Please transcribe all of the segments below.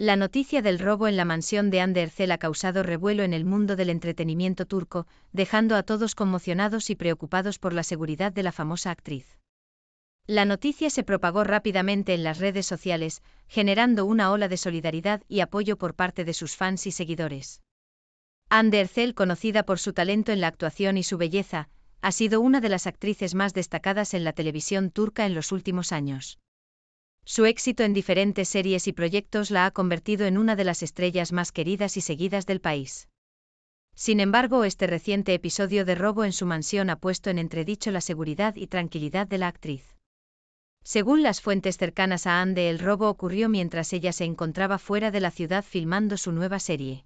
La noticia del robo en la mansión de Andercel ha causado revuelo en el mundo del entretenimiento turco, dejando a todos conmocionados y preocupados por la seguridad de la famosa actriz. La noticia se propagó rápidamente en las redes sociales, generando una ola de solidaridad y apoyo por parte de sus fans y seguidores. Andercel, conocida por su talento en la actuación y su belleza, ha sido una de las actrices más destacadas en la televisión turca en los últimos años. Su éxito en diferentes series y proyectos la ha convertido en una de las estrellas más queridas y seguidas del país. Sin embargo, este reciente episodio de robo en su mansión ha puesto en entredicho la seguridad y tranquilidad de la actriz. Según las fuentes cercanas a Ande, el robo ocurrió mientras ella se encontraba fuera de la ciudad filmando su nueva serie.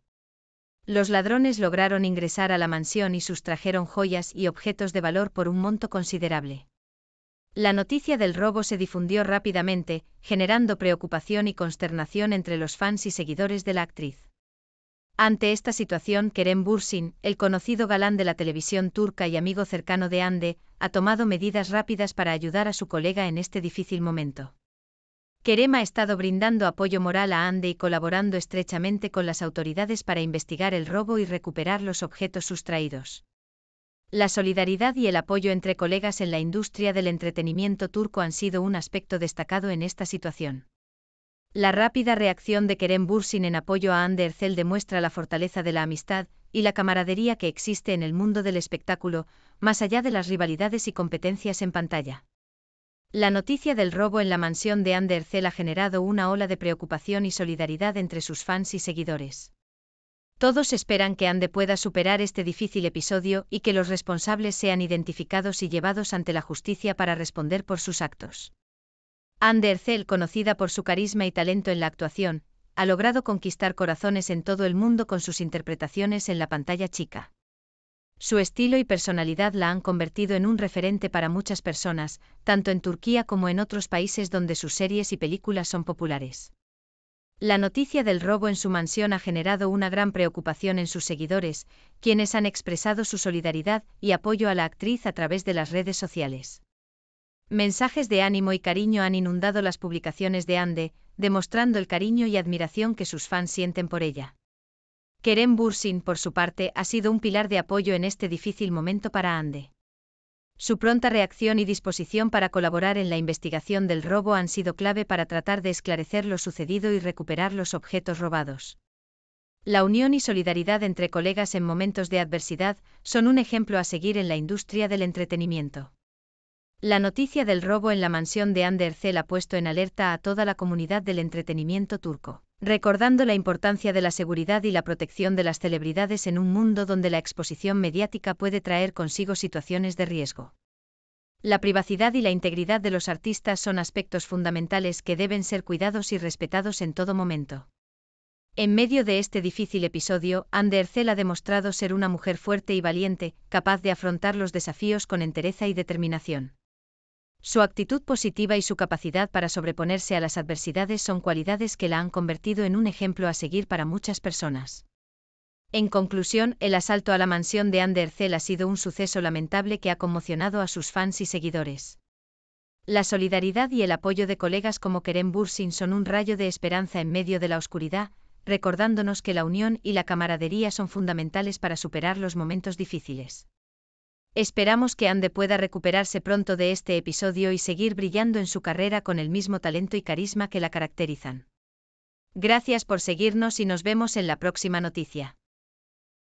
Los ladrones lograron ingresar a la mansión y sustrajeron joyas y objetos de valor por un monto considerable. La noticia del robo se difundió rápidamente, generando preocupación y consternación entre los fans y seguidores de la actriz. Ante esta situación, Kerem Bursin, el conocido galán de la televisión turca y amigo cercano de Ande, ha tomado medidas rápidas para ayudar a su colega en este difícil momento. Kerem ha estado brindando apoyo moral a Ande y colaborando estrechamente con las autoridades para investigar el robo y recuperar los objetos sustraídos. La solidaridad y el apoyo entre colegas en la industria del entretenimiento turco han sido un aspecto destacado en esta situación. La rápida reacción de Kerem Bursin en apoyo a Anderzel demuestra la fortaleza de la amistad y la camaradería que existe en el mundo del espectáculo, más allá de las rivalidades y competencias en pantalla. La noticia del robo en la mansión de Andercel ha generado una ola de preocupación y solidaridad entre sus fans y seguidores. Todos esperan que Ande pueda superar este difícil episodio y que los responsables sean identificados y llevados ante la justicia para responder por sus actos. Ande Ercel, conocida por su carisma y talento en la actuación, ha logrado conquistar corazones en todo el mundo con sus interpretaciones en la pantalla chica. Su estilo y personalidad la han convertido en un referente para muchas personas, tanto en Turquía como en otros países donde sus series y películas son populares. La noticia del robo en su mansión ha generado una gran preocupación en sus seguidores, quienes han expresado su solidaridad y apoyo a la actriz a través de las redes sociales. Mensajes de ánimo y cariño han inundado las publicaciones de Ande, demostrando el cariño y admiración que sus fans sienten por ella. Kerem Bursin, por su parte, ha sido un pilar de apoyo en este difícil momento para Ande. Su pronta reacción y disposición para colaborar en la investigación del robo han sido clave para tratar de esclarecer lo sucedido y recuperar los objetos robados. La unión y solidaridad entre colegas en momentos de adversidad son un ejemplo a seguir en la industria del entretenimiento. La noticia del robo en la mansión de Andercel ha puesto en alerta a toda la comunidad del entretenimiento turco recordando la importancia de la seguridad y la protección de las celebridades en un mundo donde la exposición mediática puede traer consigo situaciones de riesgo. La privacidad y la integridad de los artistas son aspectos fundamentales que deben ser cuidados y respetados en todo momento. En medio de este difícil episodio, Anderzel ha demostrado ser una mujer fuerte y valiente, capaz de afrontar los desafíos con entereza y determinación. Su actitud positiva y su capacidad para sobreponerse a las adversidades son cualidades que la han convertido en un ejemplo a seguir para muchas personas. En conclusión, el asalto a la mansión de Andercel ha sido un suceso lamentable que ha conmocionado a sus fans y seguidores. La solidaridad y el apoyo de colegas como Kerem Bursin son un rayo de esperanza en medio de la oscuridad, recordándonos que la unión y la camaradería son fundamentales para superar los momentos difíciles. Esperamos que Ande pueda recuperarse pronto de este episodio y seguir brillando en su carrera con el mismo talento y carisma que la caracterizan. Gracias por seguirnos y nos vemos en la próxima noticia.